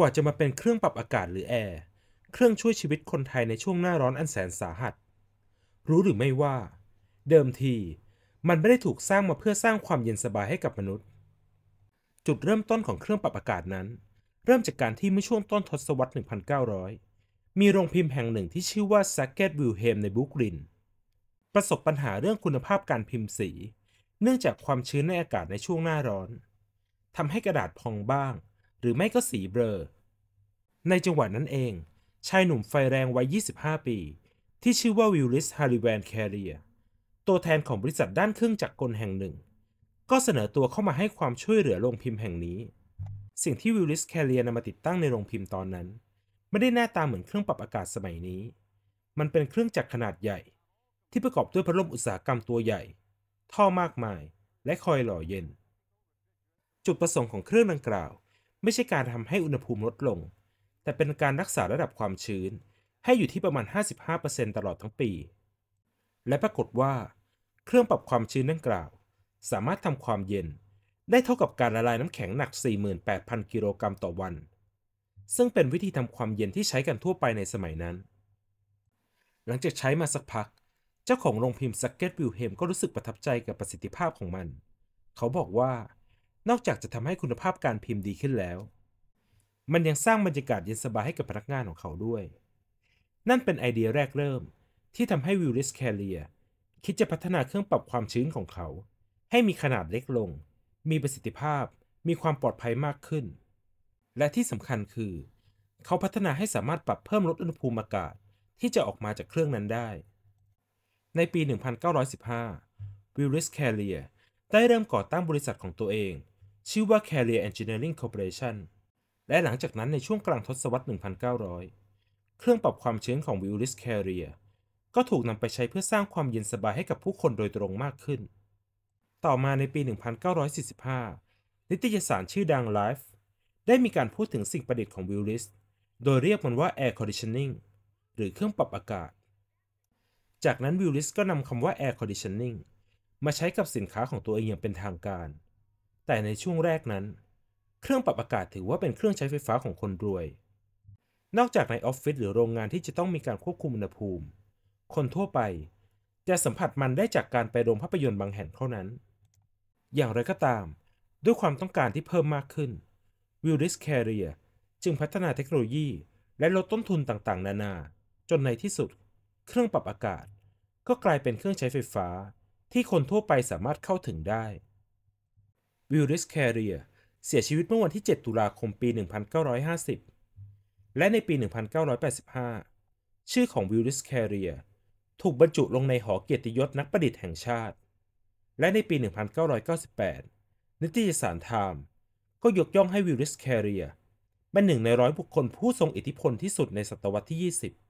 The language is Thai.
ว่าจะมาเป็นเครื่องปรับอากาศหรือแอร์เครื่องช่วยชีวิตคนไทยในช่วงหน้าร้อนอันแสนสาหัส รู้หรือไม่ว่า เดิมที มันไม่ได้ถูกสร้างมาเพื่อสร้างความเย็นสบายให้กับมนุษย์ จุดเริ่มต้นของเครื่องปรับอากาศนั้น เริ่มจากการที่เมื่อช่วงต้นทศวรรษ 1900 มีโรงพิมพ์แห่งหนึ่งที่ชื่อว่า s a c k e t w i l h e m ในบุกลินประสบปัญหาเรื่องคุณภาพการพิมพ์สี เนื่องจากความชื้นในอากาศในช่วงหน้าร้อนทำให้กระดาษพองบ้างหรือไม่ก็สีเบลอในจังหวะนั้นเอง ชายหนุ่มไฟแรงวัย25 ปี ที่ชื่อว่าวิลลิสฮาริแวนแคเรียตัวแทนของบริษัทด้านเครื่องจักรกลแห่งหนึ่ง ก็เสนอตัวเข้ามาให้ความช่วยเหลือโรงพิมพ์แห่งนี้ สิ่งที่วิลลิสแคเรียนำมาติดตั้งในโรงพิมพ์ตอนนั้น ไม่ได้หน้าตาเหมือนเครื่องปรับอากาศสมัยนี้ มันเป็นเครื่องจักรขนาดใหญ่ ที่ประกอบด้วยพัดลมอุตสาหกรรมตัวใหญ่ ท่อมากมาย และคอยหล่อเย็น จุดประสงค์ของเครื่องดังกล่าวไม่ใช่การทำให้อุณหภูมิลดลง แต่เป็นการรักษาระดับความชื้นให้อยู่ที่ประมาณ 55%ตลอดทั้งปี และปรากฏว่า เครื่องปรับความชื้นดังกล่าว สามารถทำความเย็นได้เท่ากับการละลายน้ำแข็งหนัก 48,000 กิโลกรัมต่อวัน ซึ่งเป็นวิธีทำความเย็นที่ใช้กันทั่วไปในสมัยนั้น หลังจากใช้มาสักพัก เจ้าของโรงพิมพ์สักเก็ตวิลเฮมก็รู้สึกประทับใจกับประสิทธิภาพของมัน เขาบอกว่านอกจากจะทำให้คุณภาพการพิมพ์ดีขึ้นแล้ว มันยังสร้างบรรยากาศเย็นสบายให้กับพนักงานของเขาด้วย นั่นเป็นไอเดียแรกเริ่ม ที่ทำให้วิลลิสแคลเรียคิดจะพัฒนาเครื่องปรับความชื้นของเขา ให้มีขนาดเล็กลง มีประสิทธิภาพ มีความปลอดภัยมากขึ้น และที่สำคัญคือ เขาพัฒนาให้สามารถปรับเพิ่มลดอุณหภูมิอากาศที่จะออกมาจากเครื่องนั้นได้ ในปี 1915วิลลิสแคลเรียได้เริ่มก่อตั้งบริษัทของตัวเองชื่อว่า Carrier Engineering Corporation และหลังจากนั้นในช่วงกลางทศวรรษ 1900 เครื่องปรับความชื้นของ Willis Carrier ก็ถูกนำไปใช้เพื่อสร้างความเย็นสบายให้กับผู้คนโดยตรงมากขึ้น ต่อมาในปี 1945 นิตยสารชื่อดัง Life ได้มีการพูดถึงสิ่งประดิษฐ์ของ Willis โดยเรียกมันว่า Air Conditioning หรือเครื่องปรับอากาศ จากนั้น Willis ก็นำคำว่า Air Conditioning มาใช้กับสินค้าของตัวเองอย่างเป็นทางการแต่ในช่วงแรกนั้น เครื่องปรับอากาศถือว่าเป็นเครื่องใช้ไฟฟ้าของคนรวย นอกจากในออฟฟิศหรือโรงงานที่จะต้องมีการควบคุมอุณหภูมิ คนทั่วไป จะสัมผัสมันได้จากการไปโรงภาพยนตร์บางแห่งเท่านั้น อย่างไรก็ตามด้วยความต้องการที่เพิ่มมากขึ้นวิลดิสแคเรียจึงพัฒนาเทคโนโลยี และลดต้นทุนต่างๆ นานา จนในที่สุด เครื่องปรับอากาศก็กลายเป็นเครื่องใช้ไฟฟ้า ที่คนทั่วไปสามารถเข้าถึงได้วิลลิสแคเรียเสียชีวิตเมื่อวันที่ 7 ตุลาคมปี 1950 และในปี 1985 ชื่อของวิลลิสแคเรียถูกบรรจุลงในหอเกียรติยศนักประดิษฐ์แห่งชาติ และในปี 1998 นิตยสารไทม์ก็ยกย่องให้วิลลิสแคเรียเป็นหนึ่งในร้อยบุคคลผู้ทรงอิทธิพลที่สุดในศตวรรษที่ 20